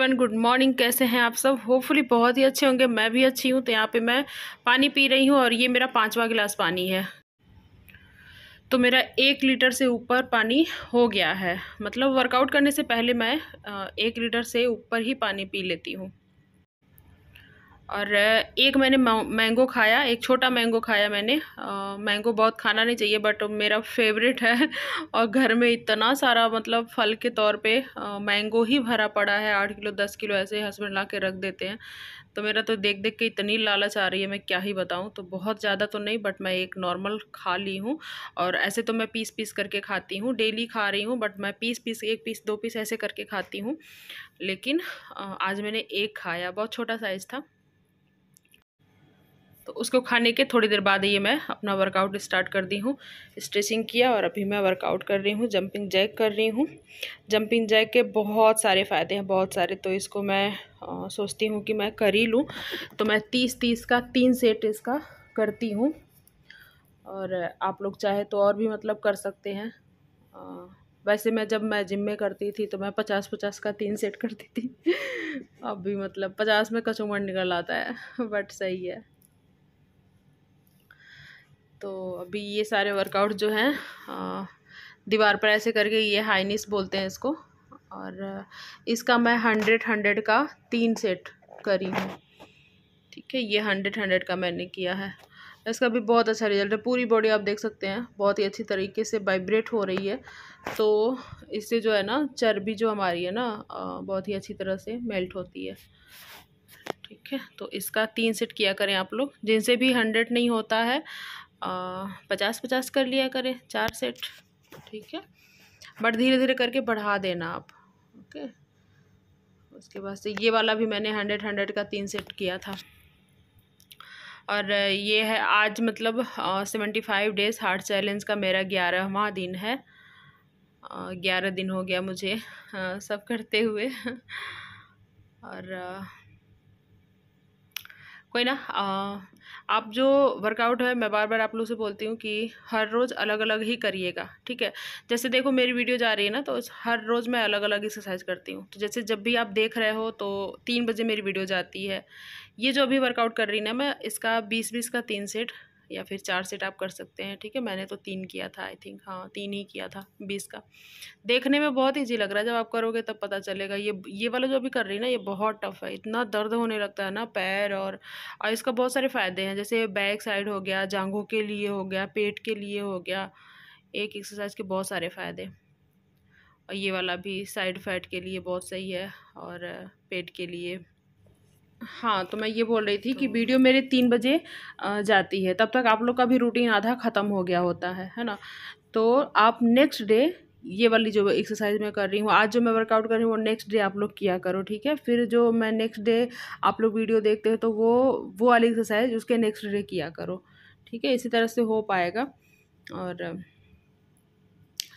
Everyone good morning कैसे हैं आप सब होपफुली बहुत ही अच्छे होंगे मैं भी अच्छी हूँ तो यहाँ पे मैं पानी पी रही हूँ और ये मेरा पाँचवा गिलास पानी है तो मेरा एक लीटर से ऊपर पानी हो गया है मतलब वर्कआउट करने से पहले मैं एक लीटर से ऊपर ही पानी पी लेती हूँ और एक मैंने मैंगो खाया एक छोटा मैंगो खाया मैंने मैंगो बहुत खाना नहीं चाहिए बट मेरा फेवरेट है और घर में इतना सारा मतलब फल के तौर पे मैंगो ही भरा पड़ा है आठ किलो दस किलो ऐसे हस्बैंड ला के रख देते हैं तो मेरा तो देख देख के इतनी लालच आ रही है मैं क्या ही बताऊँ तो बहुत ज़्यादा तो नहीं बट मैं एक नॉर्मल खा ली हूँ और ऐसे तो मैं पीस पीस करके खाती हूँ डेली खा रही हूँ बट मैं पीस पीस एक पीस दो पीस ऐसे करके खाती हूँ लेकिन आज मैंने एक खाया बहुत छोटा साइज़ था तो उसको खाने के थोड़ी देर बाद ये मैं अपना वर्कआउट स्टार्ट कर दी हूँ स्ट्रेचिंग किया और अभी मैं वर्कआउट कर रही हूँ जंपिंग जैक कर रही हूँ जंपिंग जैक के बहुत सारे फ़ायदे हैं बहुत सारे तो इसको मैं आ, सोचती हूँ कि मैं कर ही लूँ तो मैं तीस तीस का तीन सेट इसका करती हूँ और आप लोग चाहे तो और भी मतलब कर सकते हैं आ, वैसे मैं जब मैं जिम में करती थी तो मैं पचास पचास का तीन सेट करती थी अब भी मतलब पचास में कचूमर निकल आता है बट सही है तो अभी ये सारे वर्कआउट जो हैं दीवार पर ऐसे करके ये हाइनिस बोलते हैं इसको और इसका मैं हंड्रेड हंड्रेड का तीन सेट करी हूँ ठीक है ये हंड्रेड हंड्रेड का मैंने किया है इसका भी बहुत अच्छा रिजल्ट है पूरी बॉडी आप देख सकते हैं बहुत ही अच्छी तरीके से वाइब्रेट हो रही है तो इससे जो है ना चर्बी जो हमारी है ना बहुत ही अच्छी तरह से मेल्ट होती है ठीक है तो इसका तीन सेट किया करें आप लोग जिनसे भी हंड्रेड नहीं होता है पचास पचास कर लिया करें चार सेट ठीक है बट धीरे धीरे करके बढ़ा देना आप ओके उसके बाद से ये वाला भी मैंने हंड्रेड हंड्रेड का तीन सेट किया था और ये है आज मतलब seventy five days hard challenge का मेरा ग्यारहवा दिन है ग्यारह दिन हो गया मुझे आ, सब करते हुए और आ, कोई ना आ, आप जो वर्कआउट है मैं बार बार आप लोग से बोलती हूँ कि हर रोज़ अलग अलग ही करिएगा ठीक है जैसे देखो मेरी वीडियो जा रही है ना तो हर रोज़ मैं अलग अलग एक्सरसाइज करती हूँ तो जैसे जब भी आप देख रहे हो तो तीन बजे मेरी वीडियो जाती है ये जो अभी वर्कआउट कर रही ना मैं इसका बीस बीस का तीन सेट या फिर चार सेट आप कर सकते हैं ठीक है मैंने तो तीन किया था आई थिंक हाँ तीन ही किया था बीस का देखने में बहुत ईजी लग रहा है जब आप करोगे तब पता चलेगा ये ये वाला जो अभी कर रही है ना ये बहुत टफ है इतना दर्द होने लगता है ना पैर और, और इसका बहुत सारे फ़ायदे हैं जैसे बैक साइड हो गया जांघों के लिए हो गया पेट के लिए हो गया एक एक्सरसाइज के बहुत सारे फ़ायदे और ये वाला भी साइड फैट के लिए बहुत सही है और पेट के लिए हाँ तो मैं ये बोल रही थी कि तो वीडियो मेरे तीन बजे जाती है तब तक आप लोग का भी रूटीन आधा ख़त्म हो गया होता है है ना तो आप नेक्स्ट डे ये वाली जो एक्सरसाइज मैं कर रही हूँ आज जो मैं वर्कआउट कर रही हूँ वो नेक्स्ट डे आप लोग किया करो ठीक है फिर जो मैं नेक्स्ट डे आप लोग वीडियो देखते हैं तो वो वो वाली एक्सरसाइज उसके नेक्स्ट डे किया करो ठीक है इसी तरह से हो पाएगा और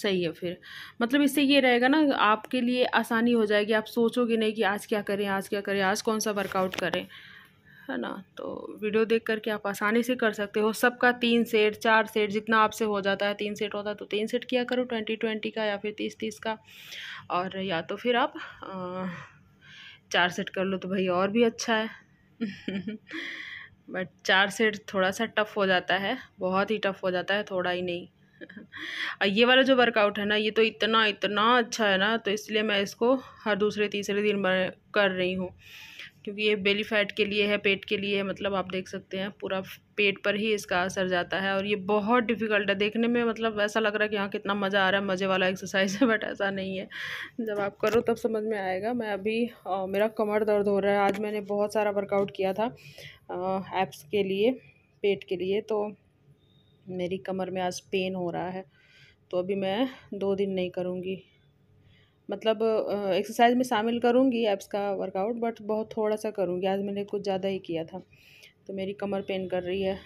सही है फिर मतलब इससे ये रहेगा ना आपके लिए आसानी हो जाएगी आप सोचोगे नहीं कि आज क्या करें आज क्या करें आज कौन सा वर्कआउट करें है ना तो वीडियो देख करके आप आसानी से कर सकते हो सबका तीन सेट चार सेट जितना आपसे हो जाता है तीन सेट होता है तो तीन सेट किया करो ट्वेंटी ट्वेंटी का या फिर तीस तीस का और या तो फिर आप आ, चार सेट कर लो तो भाई और भी अच्छा है बट चार सेट थोड़ा सा टफ़ हो जाता है बहुत ही टफ़ हो जाता है थोड़ा ही नहीं ये वाला जो वर्कआउट है ना ये तो इतना इतना अच्छा है ना तो इसलिए मैं इसको हर दूसरे तीसरे दिन कर रही हूँ क्योंकि ये बेली फैट के लिए है पेट के लिए है मतलब आप देख सकते हैं पूरा पेट पर ही इसका असर जाता है और ये बहुत डिफ़िकल्ट है देखने में मतलब ऐसा लग रहा है कि हाँ कितना मज़ा आ रहा है मज़े वाला एक्सरसाइज है बट ऐसा नहीं है जब आप करो तब समझ में आएगा मैं अभी आ, मेरा कमर दर्द हो रहा है आज मैंने बहुत सारा वर्कआउट किया था एप्स के लिए पेट के लिए तो मेरी कमर में आज पेन हो रहा है तो अभी मैं दो दिन नहीं करूँगी मतलब एक्सरसाइज में शामिल करूँगी एप्स का वर्कआउट बट बहुत थोड़ा सा करूँगी आज मैंने कुछ ज़्यादा ही किया था तो मेरी कमर पेन कर रही है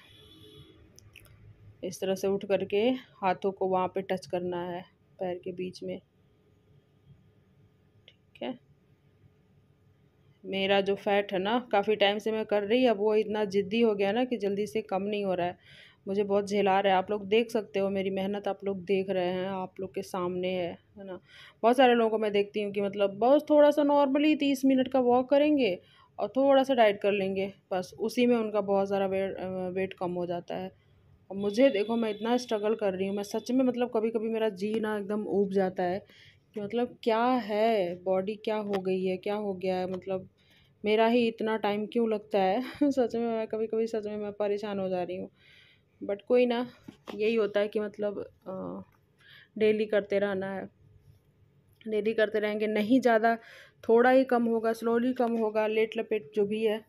इस तरह से उठ करके हाथों को वहाँ पे टच करना है पैर के बीच में ठीक है मेरा जो फैट है ना काफ़ी टाइम से मैं कर रही अब वो इतना ज़िद्दी हो गया ना कि जल्दी से कम नहीं हो रहा है मुझे बहुत झेला रहा है आप लोग देख सकते हो मेरी मेहनत आप लोग देख रहे हैं आप लोग के सामने है है ना बहुत सारे लोगों को मैं देखती हूँ कि मतलब बस थोड़ा सा नॉर्मली तीस मिनट का वॉक करेंगे और थोड़ा सा डाइट कर लेंगे बस उसी में उनका बहुत सारा वेट वेट कम हो जाता है और मुझे देखो मैं इतना स्ट्रगल कर रही हूँ मैं सच में मतलब कभी कभी मेरा जी ना एकदम ऊब जाता है कि मतलब क्या है बॉडी क्या हो गई है क्या हो गया है मतलब मेरा ही इतना टाइम क्यों लगता है सच में मैं कभी कभी सच में मैं परेशान हो जा रही हूँ बट कोई ना यही होता है कि मतलब डेली करते रहना है डेली करते रहेंगे नहीं ज़्यादा थोड़ा ही कम होगा स्लोली कम होगा लेट लपेट जो भी है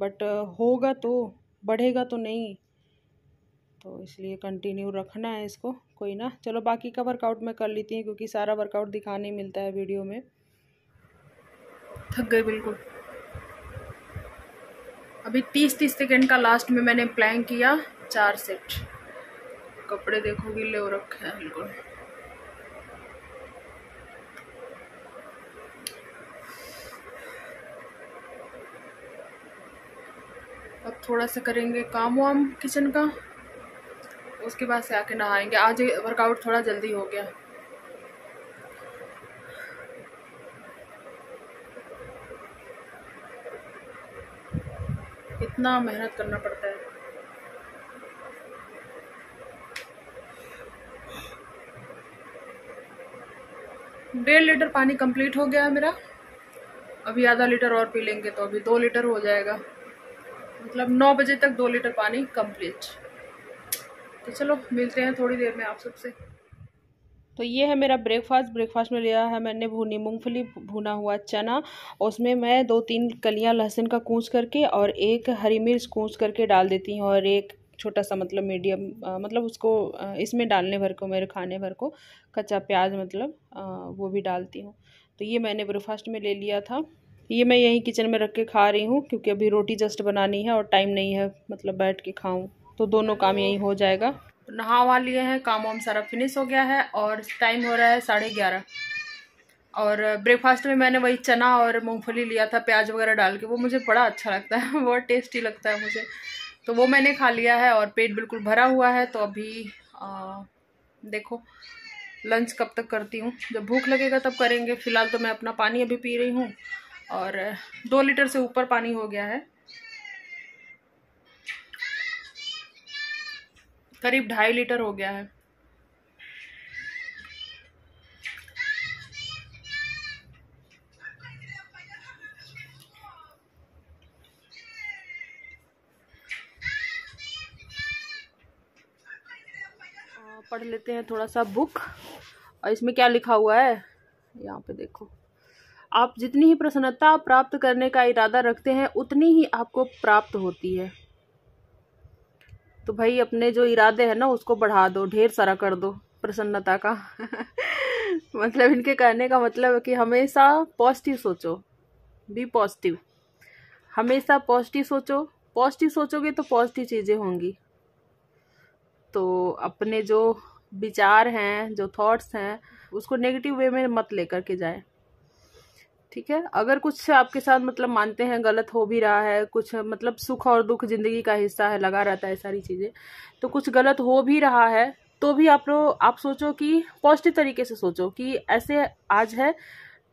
बट होगा तो बढ़ेगा तो नहीं तो इसलिए कंटिन्यू रखना है इसको कोई ना चलो बाकी का वर्कआउट मैं कर लेती हूँ क्योंकि सारा वर्कआउट दिखाने मिलता है वीडियो में थक गए बिल्कुल अभी तीस तीस सेकेंड का लास्ट में मैंने प्लान किया चार सेट कपड़े देखो गीले हो रखे हैं बिल्कुल अब थोड़ा सा करेंगे काम वाम किचन का उसके बाद से आके नहाएंगे आज वर्कआउट थोड़ा जल्दी हो गया इतना मेहनत करना पड़ता है डेढ़ लीटर पानी कंप्लीट हो गया है मेरा अभी आधा लीटर और पी लेंगे तो अभी दो लीटर हो जाएगा मतलब नौ बजे तक दो लीटर पानी कंप्लीट तो चलो मिलते हैं थोड़ी देर में आप सबसे तो ये है मेरा ब्रेकफास्ट ब्रेकफास्ट में लिया है मैंने भुनी मूंगफली भुना हुआ चना और उसमें मैं दो तीन कलियां लहसुन का कूच करके और एक हरी मिर्च कूच करके डाल देती हूँ और एक छोटा सा मतलब मीडियम मतलब उसको इसमें डालने भर को मेरे खाने भर को कच्चा प्याज मतलब वो भी डालती हूँ तो ये मैंने ब्रेकफास्ट में ले लिया था ये मैं यहीं किचन में रख के खा रही हूँ क्योंकि अभी रोटी जस्ट बनानी है और टाइम नहीं है मतलब बैठ के खाऊँ तो दोनों काम यहीं हो जाएगा नहा वहा लिए हैं काम वाम सारा फिनिश हो गया है और टाइम हो रहा है साढ़े ग्यारह और ब्रेकफास्ट में मैंने वही चना और मूंगफली लिया था प्याज वगैरह डाल के वो मुझे बड़ा अच्छा लगता है बहुत टेस्टी लगता है मुझे तो वो मैंने खा लिया है और पेट बिल्कुल भरा हुआ है तो अभी आ, देखो लंच कब तक करती हूँ जब भूख लगेगा तब करेंगे फ़िलहाल तो मैं अपना पानी अभी पी रही हूँ और दो लीटर से ऊपर पानी हो गया है करीब ढाई लीटर हो गया है लेते हैं थोड़ा सा बुक और इसमें क्या लिखा हुआ है यहाँ पे देखो आप जितनी ही प्रसन्नता प्राप्त करने का इरादा रखते हैं उतनी ही आपको प्राप्त होती है तो भाई अपने जो इरादे हैं ना उसको बढ़ा दो ढेर सारा कर दो प्रसन्नता का मतलब इनके कहने का मतलब है कि हमेशा पॉजिटिव सोचो बी पॉजिटिव हमेशा पॉजिटिव सोचो पॉजिटिव सोचोगे तो पॉजिटिव चीज़ें होंगी तो अपने जो विचार हैं जो थॉट्स हैं उसको नेगेटिव वे में मत लेकर के जाए ठीक है अगर कुछ आपके साथ मतलब मानते हैं गलत हो भी रहा है कुछ मतलब सुख और दुख ज़िंदगी का हिस्सा है लगा रहता है सारी चीज़ें तो कुछ गलत हो भी रहा है तो भी आप लोग आप सोचो कि पॉजिटिव तरीके से सोचो कि ऐसे आज है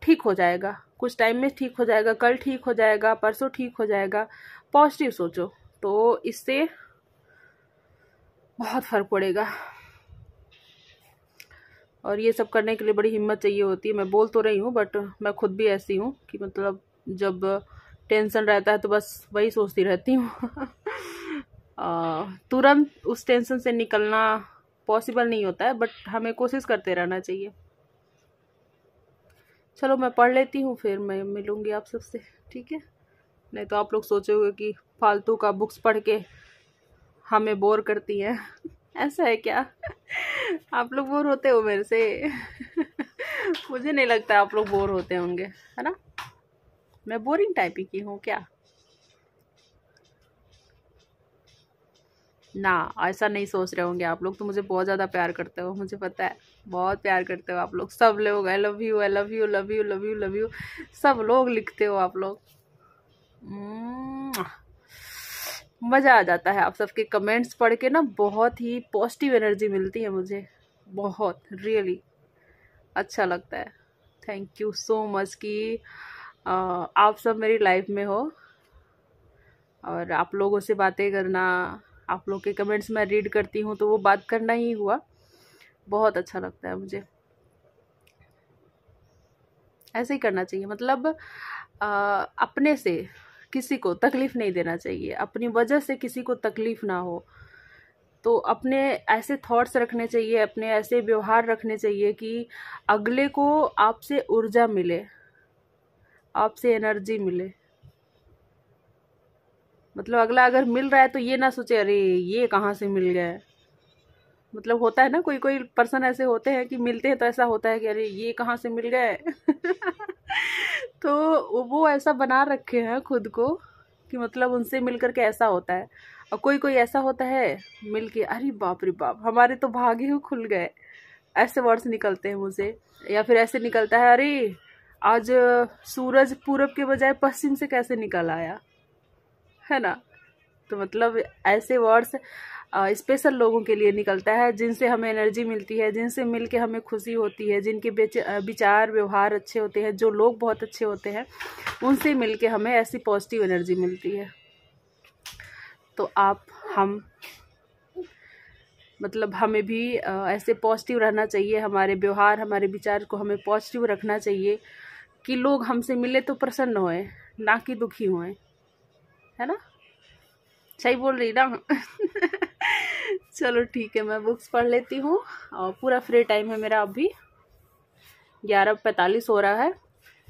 ठीक हो जाएगा कुछ टाइम में ठीक हो जाएगा कल ठीक हो जाएगा परसों ठीक हो जाएगा पॉजिटिव सोचो तो इससे बहुत फर्क पड़ेगा और ये सब करने के लिए बड़ी हिम्मत चाहिए होती है मैं बोल तो रही हूँ बट मैं खुद भी ऐसी हूँ कि मतलब जब टेंशन रहता है तो बस वही सोचती रहती हूँ तुरंत उस टेंशन से निकलना पॉसिबल नहीं होता है बट हमें कोशिश करते रहना चाहिए चलो मैं पढ़ लेती हूँ फिर मैं मिलूँगी आप सबसे ठीक है नहीं तो आप लोग हुए कि फालतू का बुक्स पढ़ के हमें बोर करती हैं ऐसा है क्या आप लोग बोर होते हो मेरे से मुझे नहीं लगता आप लोग बोर होते होंगे है ना मैं बोरिंग टाइप की हूँ क्या ना ऐसा नहीं सोच रहे होंगे आप लोग तो मुझे बहुत ज़्यादा प्यार करते हो मुझे पता है बहुत प्यार करते हो आप लोग सब लोग I love you I love you love you love you love you सब लोग लिखते हो आप लोग हम्म। मज़ा आ जाता है आप सबके कमेंट्स पढ़ के ना बहुत ही पॉजिटिव एनर्जी मिलती है मुझे बहुत रियली अच्छा लगता है थैंक यू सो मच कि आप सब मेरी लाइफ में हो और आप लोगों से बातें करना आप लोग के कमेंट्स मैं रीड करती हूँ तो वो बात करना ही हुआ बहुत अच्छा लगता है मुझे ऐसे ही करना चाहिए मतलब आ, अपने से किसी को तकलीफ़ नहीं देना चाहिए अपनी वजह से किसी को तकलीफ़ ना हो तो अपने ऐसे थॉट्स रखने चाहिए अपने ऐसे व्यवहार रखने चाहिए कि अगले को आपसे ऊर्जा मिले आपसे एनर्जी मिले मतलब अगला अगर मिल रहा है तो ये ना सोचे अरे ये कहाँ से मिल गया है मतलब होता है ना कोई कोई पर्सन ऐसे होते हैं कि मिलते हैं तो ऐसा होता है कि अरे ये कहाँ से मिल गए तो वो ऐसा बना रखे हैं खुद को कि मतलब उनसे मिल करके ऐसा होता है और कोई कोई ऐसा होता है मिल के अरे बाप रे बाप हमारे तो भागे ही खुल गए ऐसे वर्ड्स निकलते हैं मुझे या फिर ऐसे निकलता है अरे आज सूरज पूरब के बजाय पश्चिम से कैसे निकल आया है ना तो मतलब ऐसे वर्ड्स स्पेशल लोगों के लिए निकलता है जिनसे हमें एनर्जी मिलती है जिनसे मिल के हमें खुशी होती है जिनके विचार व्यवहार अच्छे होते हैं जो लोग बहुत अच्छे होते हैं उनसे मिल के हमें ऐसी पॉजिटिव एनर्जी मिलती है तो आप हम मतलब हमें भी ऐसे पॉजिटिव रहना चाहिए हमारे व्यवहार हमारे विचार को हमें पॉजिटिव रखना चाहिए कि लोग हमसे मिले तो प्रसन्न होए ना कि दुखी होए है ना सही बोल रही ना चलो ठीक है मैं बुक्स पढ़ लेती हूँ और पूरा फ्री टाइम है मेरा अभी ग्यारह पैंतालीस हो रहा है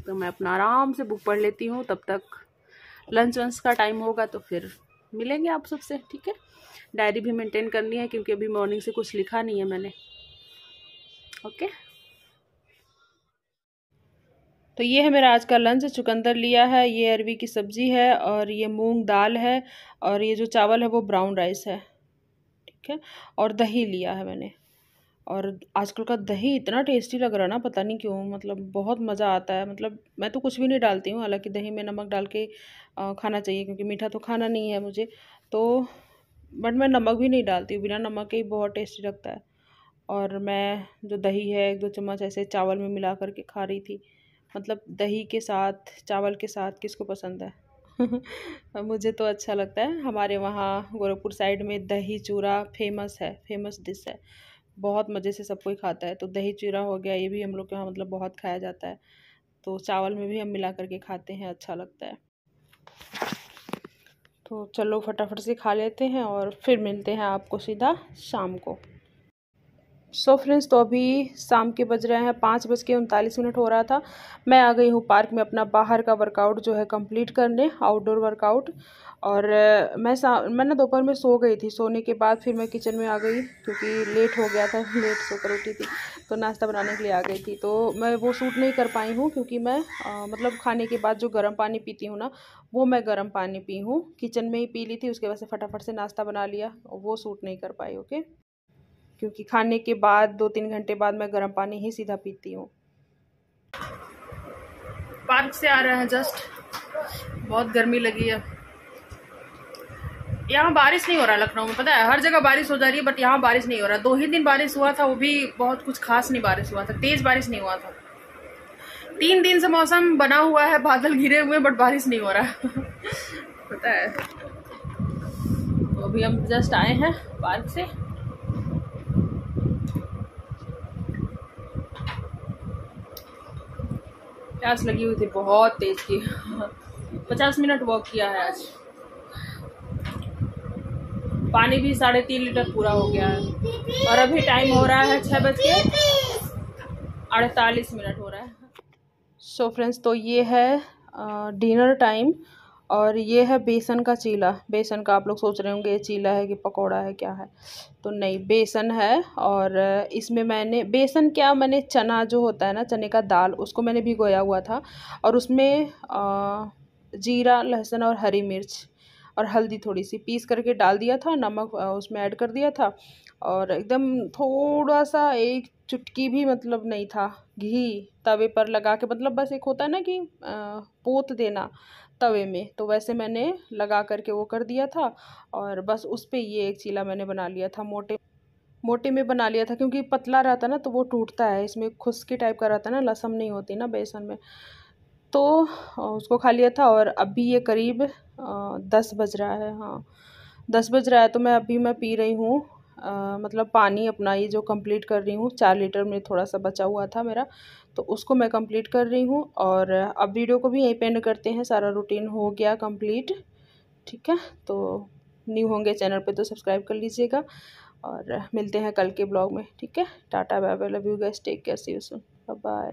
तो मैं अपना आराम से बुक पढ़ लेती हूँ तब तक लंच वंच का टाइम होगा तो फिर मिलेंगे आप सबसे ठीक है डायरी भी मेंटेन करनी है क्योंकि अभी मॉर्निंग से कुछ लिखा नहीं है मैंने ओके तो ये है मेरा आज का लंच चुकंदर लिया है ये अरवी की सब्ज़ी है और ये मूंग दाल है और ये जो चावल है वो ब्राउन राइस है ठीक है और दही लिया है मैंने और आजकल का दही इतना टेस्टी लग रहा है ना पता नहीं क्यों मतलब बहुत मज़ा आता है मतलब मैं तो कुछ भी नहीं डालती हूँ हालांकि दही में नमक डाल के खाना चाहिए क्योंकि मीठा तो खाना नहीं है मुझे तो बट मैं नमक भी नहीं डालती हूँ बिना नमक के ही बहुत टेस्टी लगता है और मैं जो दही है एक दो चम्मच ऐसे चावल में मिला करके खा रही थी मतलब दही के साथ चावल के साथ किसको पसंद है मुझे तो अच्छा लगता है हमारे वहाँ गोरखपुर साइड में दही चूरा फेमस है फेमस डिश है बहुत मज़े से सब कोई खाता है तो दही चूरा हो गया ये भी हम लोग के यहाँ मतलब बहुत खाया जाता है तो चावल में भी हम मिला करके खाते हैं अच्छा लगता है तो चलो फटाफट से खा लेते हैं और फिर मिलते हैं आपको सीधा शाम को सो so फ्रेंड्स तो अभी शाम के बज रहे हैं पाँच बज के उनतालीस मिनट हो रहा था मैं आ गई हूँ पार्क में अपना बाहर का वर्कआउट जो है कंप्लीट करने आउटडोर वर्कआउट और मैं सा मैं ना दोपहर में सो गई थी सोने के बाद फिर मैं किचन में आ गई क्योंकि लेट हो गया था लेट सोकर उठी थी तो नाश्ता बनाने के लिए आ गई थी तो मैं वो सूट नहीं कर पाई हूँ क्योंकि मैं आ, मतलब खाने के बाद जो गर्म पानी पीती हूँ ना वो मैं गर्म पानी पी हूँ किचन में ही पी ली थी उसके बाद से फटाफट से नाश्ता बना लिया वो सूट नहीं कर पाई ओके क्योंकि खाने के बाद दो तीन घंटे बाद मैं गर्म पानी ही सीधा पीती हूँ पार्क से आ रहे हैं जस्ट बहुत गर्मी लगी है यहाँ बारिश नहीं हो रहा लखनऊ में पता है हर जगह बारिश हो जा रही है बट यहाँ बारिश नहीं हो रहा दो ही दिन बारिश हुआ था वो भी बहुत कुछ खास नहीं बारिश हुआ था तेज बारिश नहीं हुआ था तीन दिन से मौसम बना हुआ है बादल घिरे हुए बट बारिश नहीं हो रहा पता है तो अभी हम जस्ट आए हैं पार्क से प्यास लगी हुई थी बहुत तेज की पचास मिनट वॉक किया है आज पानी भी साढ़े तीन लीटर पूरा हो गया है और अभी टाइम हो रहा है छः बज के अड़तालीस मिनट हो रहा है सो so फ्रेंड्स तो ये है डिनर टाइम और ये है बेसन का चीला बेसन का आप लोग सोच रहे होंगे ये चीला है कि पकोड़ा है क्या है तो नहीं बेसन है और इसमें मैंने बेसन क्या मैंने चना जो होता है ना चने का दाल उसको मैंने भिगोया हुआ था और उसमें आ, जीरा लहसुन और हरी मिर्च और हल्दी थोड़ी सी पीस करके डाल दिया था नमक उसमें ऐड कर दिया था और एकदम थोड़ा सा एक चुटकी भी मतलब नहीं था घी तवे पर लगा के मतलब बस एक होता है ना कि पोत देना तवे में तो वैसे मैंने लगा करके वो कर दिया था और बस उस पर ये एक चीला मैंने बना लिया था मोटे मोटे में बना लिया था क्योंकि पतला रहता ना तो वो टूटता है इसमें खुशकी टाइप का रहता ना लसम नहीं होती ना बेसन में तो उसको खा लिया था और अभी ये करीब दस बज रहा है हाँ दस बज रहा है तो मैं अभी मैं पी रही हूँ मतलब पानी अपना ये जो कंप्लीट कर रही हूँ चार लीटर में थोड़ा सा बचा हुआ था मेरा तो उसको मैं कंप्लीट कर रही हूँ और अब वीडियो को भी यहीं पेंड करते हैं सारा रूटीन हो गया कंप्लीट ठीक है तो न्यू होंगे चैनल पे तो सब्सक्राइब कर लीजिएगा और मिलते हैं कल के ब्लॉग में ठीक है tata bye bye love you guys take care see you soon bye